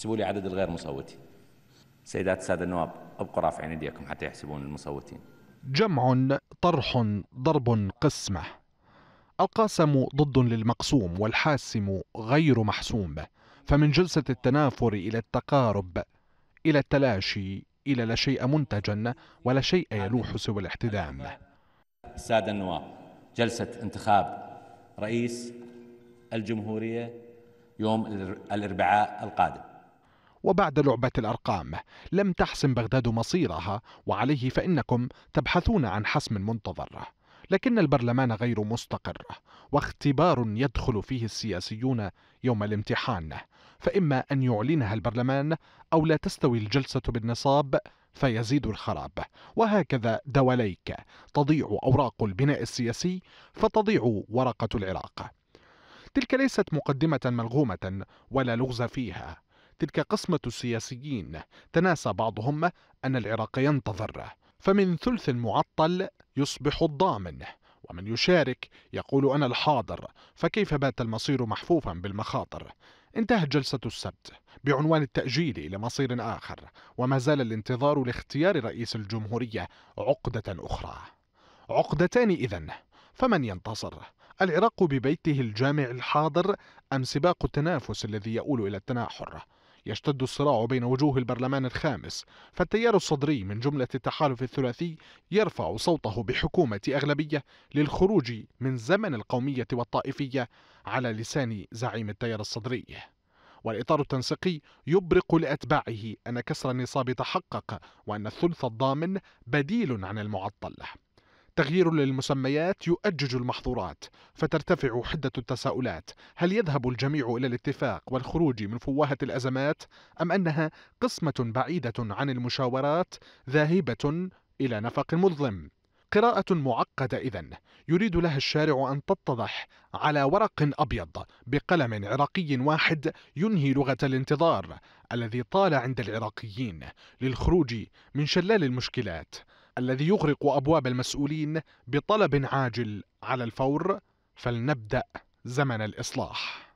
احسبوا لي عدد الغير مصوتين سيدات السادة النواب ابقوا رافعين ايديكم حتى يحسبون المصوتين جمع طرح ضرب قسمة القاسم ضد للمقسوم والحاسم غير محسوم فمن جلسة التنافر إلى التقارب إلى التلاشي إلى لا شيء منتجا ولا شيء يلوح سوى الاحتدام السادة النواب جلسة انتخاب رئيس الجمهورية يوم الأربعاء القادم وبعد لعبة الأرقام لم تحسم بغداد مصيرها وعليه فإنكم تبحثون عن حسم منتظر لكن البرلمان غير مستقر واختبار يدخل فيه السياسيون يوم الامتحان فإما أن يعلنها البرلمان أو لا تستوي الجلسة بالنصاب فيزيد الخراب وهكذا دواليك تضيع أوراق البناء السياسي فتضيع ورقة العراق تلك ليست مقدمة ملغومة ولا لغز فيها تلك قسمة السياسيين تناسى بعضهم أن العراق ينتظر فمن ثلث معطل يصبح الضامن ومن يشارك يقول أنا الحاضر فكيف بات المصير محفوفا بالمخاطر انتهت جلسة السبت بعنوان التأجيل إلى مصير آخر وما زال الانتظار لاختيار رئيس الجمهورية عقدة أخرى عقدتان إذا فمن ينتصر العراق ببيته الجامع الحاضر أم سباق التنافس الذي يؤول إلى التناحر يشتد الصراع بين وجوه البرلمان الخامس فالتيار الصدري من جملة التحالف الثلاثي يرفع صوته بحكومة أغلبية للخروج من زمن القومية والطائفية على لسان زعيم التيار الصدري والإطار التنسيقي يبرق لأتباعه أن كسر النصاب تحقق وأن الثلث الضامن بديل عن المعطل تغيير للمسميات يؤجج المحظورات فترتفع حدة التساؤلات هل يذهب الجميع إلى الاتفاق والخروج من فواهة الأزمات أم أنها قسمة بعيدة عن المشاورات ذاهبة إلى نفق مظلم قراءة معقدة إذا يريد لها الشارع أن تتضح على ورق أبيض بقلم عراقي واحد ينهي لغة الانتظار الذي طال عند العراقيين للخروج من شلال المشكلات الذي يغرق أبواب المسؤولين بطلب عاجل على الفور فلنبدأ زمن الإصلاح